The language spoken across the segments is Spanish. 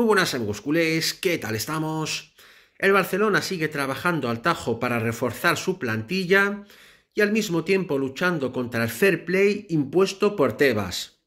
Muy buenas Angusculés, ¿qué tal estamos? El Barcelona sigue trabajando al tajo para reforzar su plantilla y al mismo tiempo luchando contra el fair play impuesto por Tebas.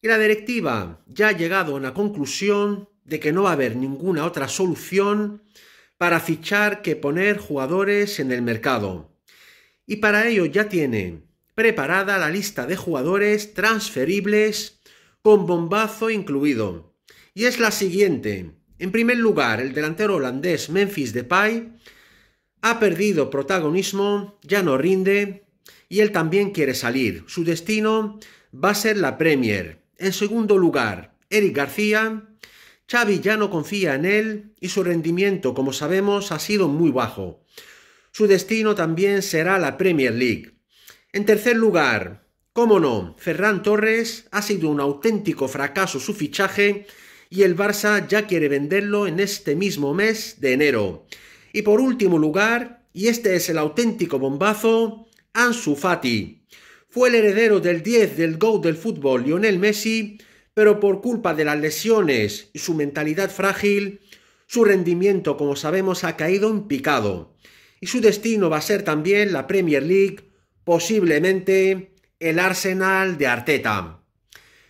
Y la directiva ya ha llegado a una conclusión de que no va a haber ninguna otra solución para fichar que poner jugadores en el mercado. Y para ello ya tiene preparada la lista de jugadores transferibles con bombazo incluido y es la siguiente. En primer lugar, el delantero holandés Memphis Depay ha perdido protagonismo, ya no rinde y él también quiere salir. Su destino va a ser la Premier. En segundo lugar, Eric García. Xavi ya no confía en él y su rendimiento, como sabemos, ha sido muy bajo. Su destino también será la Premier League. En tercer lugar, cómo no, Ferran Torres ha sido un auténtico fracaso su fichaje y el Barça ya quiere venderlo en este mismo mes de enero. Y por último lugar, y este es el auténtico bombazo, Ansu Fati. Fue el heredero del 10 del GO del fútbol Lionel Messi, pero por culpa de las lesiones y su mentalidad frágil, su rendimiento, como sabemos, ha caído en picado. Y su destino va a ser también la Premier League, posiblemente el Arsenal de Arteta.